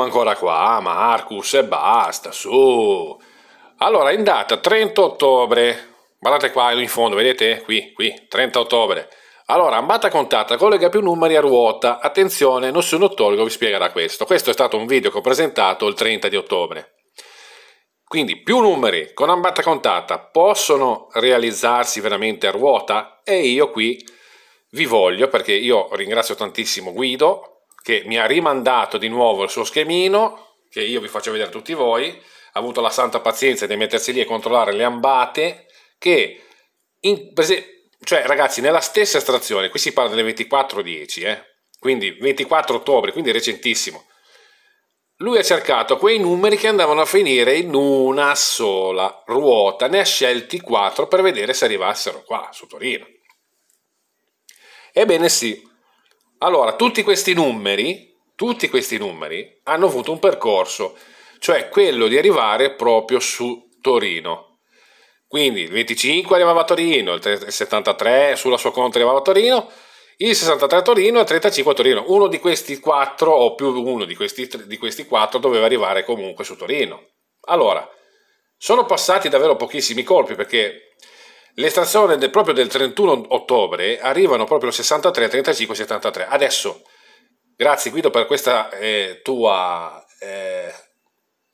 siamo ancora qua, Marcus, e basta, su. Allora, in data 30 ottobre, guardate qua in fondo, vedete? Qui, qui, 30 ottobre. Allora, ambata contata, collega più numeri a ruota. Attenzione, nessuno tolgo vi spiegherà questo. Questo è stato un video che ho presentato il 30 di ottobre. Quindi più numeri con ambata contata possono realizzarsi veramente a ruota? E io qui vi voglio, perché io ringrazio tantissimo Guido, che mi ha rimandato di nuovo il suo schemino, che io vi faccio vedere tutti voi, ha avuto la santa pazienza di mettersi lì e controllare le ambate, che, in, cioè ragazzi, nella stessa estrazione, qui si parla delle 24-10, eh, quindi 24 ottobre, quindi recentissimo, lui ha cercato quei numeri che andavano a finire in una sola ruota, ne ha scelti 4 per vedere se arrivassero qua, su Torino. Ebbene sì, allora, tutti questi numeri, tutti questi numeri hanno avuto un percorso, cioè quello di arrivare proprio su Torino. Quindi il 25 arrivava a Torino, il 73 sulla sua conta arrivava a Torino, il 63 a Torino e il 35 a Torino. Uno di questi quattro, o più uno di questi, di questi quattro, doveva arrivare comunque su Torino. Allora, sono passati davvero pochissimi colpi perché l'estrazione del, proprio del 31 ottobre arrivano proprio 63, 35, 73. Adesso, grazie Guido per questa, eh, tua, eh,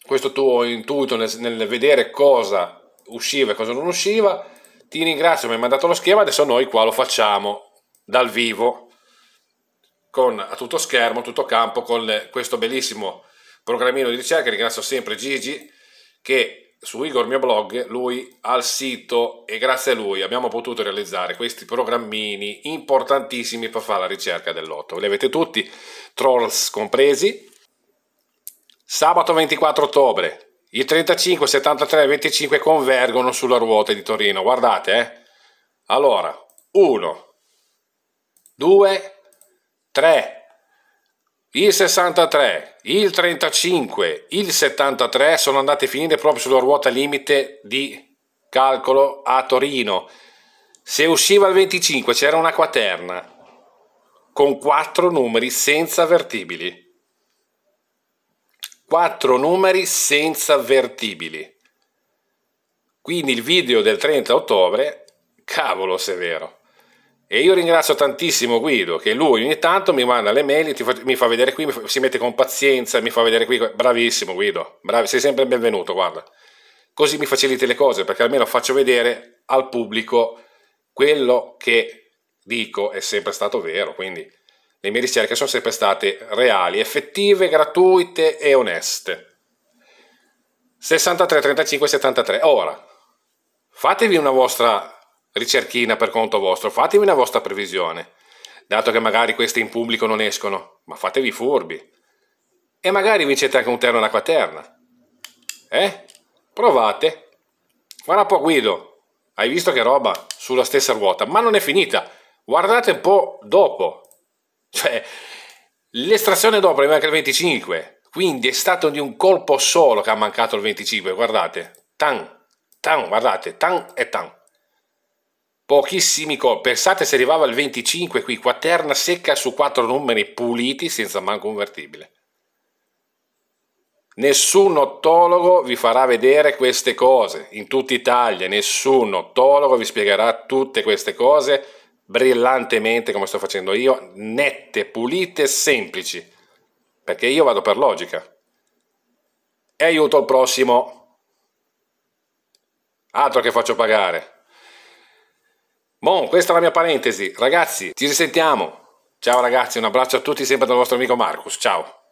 questo tuo intuito nel, nel, vedere cosa usciva e cosa non usciva, ti ringrazio, mi hai mandato lo schema, adesso noi qua lo facciamo dal vivo, con, a tutto schermo, tutto campo, con le, questo bellissimo programmino di ricerca, ringrazio sempre Gigi che su Igor mio blog lui ha il sito e grazie a lui abbiamo potuto realizzare questi programmini importantissimi per fare la ricerca del lotto. Li avete tutti, trolls compresi. Sabato 24 ottobre i 35, 73 e 25 convergono sulla ruota di Torino. Guardate, eh. Allora, 1, 2, 3, il 63, il 35, il 73 sono andati a finire proprio sulla ruota limite di calcolo a Torino. Se usciva il 25 c'era una quaterna con quattro numeri senza vertibili. Quattro numeri senza vertibili. Quindi il video del 30 ottobre, cavolo severo. E io ringrazio tantissimo Guido che lui ogni tanto mi manda le mail, fa, mi fa vedere qui, fa, si mette con pazienza, mi fa vedere qui. Bravissimo Guido, bravi, sei sempre benvenuto, guarda. Così mi faciliti le cose perché almeno faccio vedere al pubblico quello che dico è sempre stato vero, quindi le mie ricerche sono sempre state reali, effettive, gratuite e oneste. 63 35 73. Ora, fatevi una vostra ricerchina per conto vostro, fatemi una vostra previsione, dato che magari queste in pubblico non escono, ma fatevi furbi. E magari vincete anche un terno e una quaterna. Eh? Provate. Guarda un po' Guido, hai visto che roba sulla stessa ruota, ma non è finita. Guardate un po' dopo. Cioè, l'estrazione dopo arriva anche il 25, quindi è stato di un colpo solo che ha mancato il 25, guardate. Tan, tan, guardate, tan e tan pochissimi gol. Pensate se arrivava al 25 qui, quaterna secca su quattro numeri puliti senza manco convertibile. Nessun ottologo vi farà vedere queste cose in tutta Italia, nessun ottologo vi spiegherà tutte queste cose brillantemente come sto facendo io, nette, pulite, semplici, perché io vado per logica. E aiuto il prossimo. Altro che faccio pagare. Bon, questa è la mia parentesi. Ragazzi, ci risentiamo. Ciao ragazzi, un abbraccio a tutti sempre dal vostro amico Marcus. Ciao.